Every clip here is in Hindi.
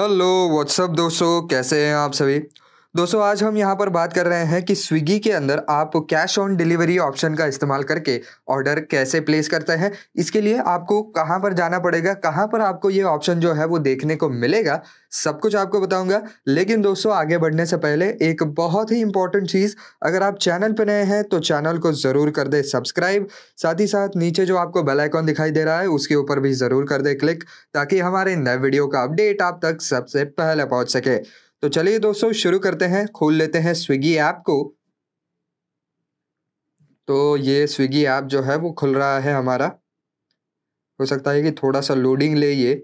हेलो व्हाट्सअप दोस्तों कैसे हैं आप सभी दोस्तों आज हम यहाँ पर बात कर रहे हैं कि स्विगी के अंदर आप कैश ऑन डिलीवरी ऑप्शन का इस्तेमाल करके ऑर्डर कैसे प्लेस करते हैं इसके लिए आपको कहाँ पर जाना पड़ेगा कहाँ पर आपको ये ऑप्शन जो है वो देखने को मिलेगा सब कुछ आपको बताऊंगा लेकिन दोस्तों आगे बढ़ने से पहले एक बहुत ही इंपॉर्टेंट चीज़ अगर आप चैनल पर नए हैं तो चैनल को ज़रूर कर दे सब्सक्राइब साथ ही साथ नीचे जो आपको बेल आइकॉन दिखाई दे रहा है उसके ऊपर भी ज़रूर कर दे क्लिक ताकि हमारे नए वीडियो का अपडेट आप तक सबसे पहले पहुँच सके तो चलिए दोस्तों शुरू करते हैं खोल लेते हैं स्विगी ऐप को तो ये स्विगी ऐप जो है वो खुल रहा है हमारा हो सकता है कि थोड़ा सा लोडिंग ले ये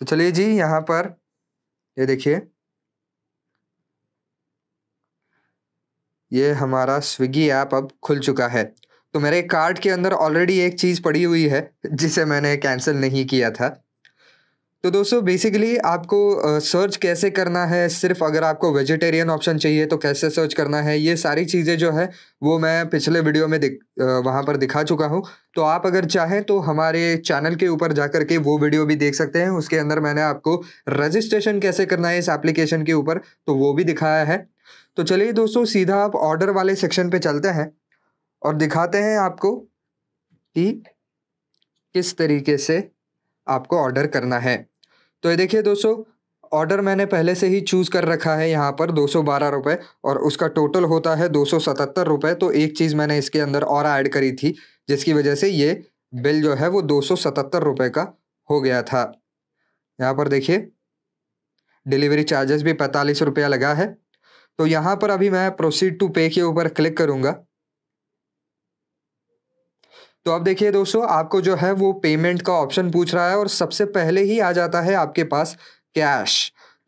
तो चलिए जी यहाँ पर ये देखिए ये हमारा स्विगी ऐप अब खुल चुका है तो मेरे कार्ड के अंदर ऑलरेडी एक चीज़ पड़ी हुई है जिसे मैंने कैंसिल नहीं किया था तो दोस्तों बेसिकली आपको सर्च कैसे करना है सिर्फ अगर आपको वेजिटेरियन ऑप्शन चाहिए तो कैसे सर्च करना है ये सारी चीज़ें जो है वो मैं पिछले वीडियो में दिख वहाँ पर दिखा चुका हूँ तो आप अगर चाहें तो हमारे चैनल के ऊपर जा के वो वीडियो भी देख सकते हैं उसके अंदर मैंने आपको रजिस्ट्रेशन कैसे करना है इस एप्लीकेशन के ऊपर तो वो भी दिखाया है तो चलिए दोस्तों सीधा आप ऑर्डर वाले सेक्शन पर चलते हैं और दिखाते हैं आपको कि किस तरीके से आपको ऑर्डर करना है तो ये देखिए दोस्तों ऑर्डर मैंने पहले से ही चूज़ कर रखा है यहाँ पर दो सौ और उसका टोटल होता है दो सौ तो एक चीज़ मैंने इसके अंदर और ऐड करी थी जिसकी वजह से ये बिल जो है वो दो सौ का हो गया था यहाँ पर देखिए डिलीवरी चार्जेस भी पैंतालीस रुपया लगा है तो यहाँ पर अभी मैं प्रोसीड टू पे के ऊपर क्लिक करूँगा तो अब देखिए दोस्तों आपको जो है वो पेमेंट का ऑप्शन पूछ रहा है और सबसे पहले ही आ जाता है आपके पास कैश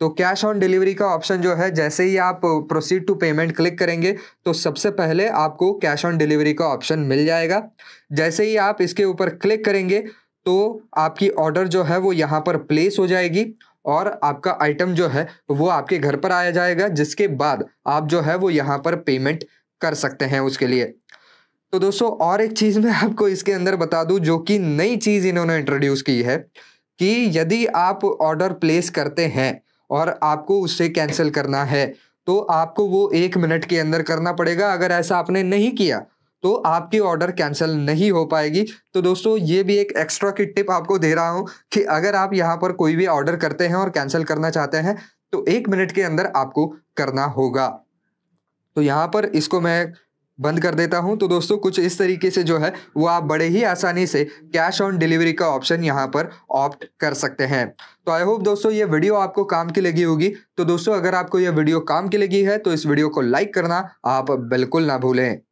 तो कैश ऑन डिलीवरी का ऑप्शन जो है जैसे ही आप प्रोसीड टू पेमेंट क्लिक करेंगे तो सबसे पहले आपको कैश ऑन डिलीवरी का ऑप्शन मिल जाएगा जैसे ही आप इसके ऊपर क्लिक करेंगे तो आपकी ऑर्डर जो है वो यहाँ पर प्लेस हो जाएगी और आपका आइटम जो है वो आपके घर पर आया जाएगा जिसके बाद आप जो है वो यहाँ पर पेमेंट कर सकते हैं उसके लिए तो दोस्तों और एक चीज़ मैं आपको इसके अंदर बता दूं जो कि नई चीज़ इन्होंने इंट्रोड्यूस की है कि यदि आप ऑर्डर प्लेस करते हैं और आपको उससे कैंसिल करना है तो आपको वो एक मिनट के अंदर करना पड़ेगा अगर ऐसा आपने नहीं किया तो आपकी ऑर्डर कैंसिल नहीं हो पाएगी तो दोस्तों ये भी एक एक्स्ट्रा की टिप आपको दे रहा हूँ कि अगर आप यहाँ पर कोई भी ऑर्डर करते हैं और कैंसिल करना चाहते हैं तो एक मिनट के अंदर आपको करना होगा तो यहाँ पर इसको मैं बंद कर देता हूं तो दोस्तों कुछ इस तरीके से जो है वो आप बड़े ही आसानी से कैश ऑन डिलीवरी का ऑप्शन यहां पर ऑप्ट कर सकते हैं तो आई होप दोस्तों ये वीडियो आपको काम की लगी होगी तो दोस्तों अगर आपको यह वीडियो काम की लगी है तो इस वीडियो को लाइक करना आप बिल्कुल ना भूलें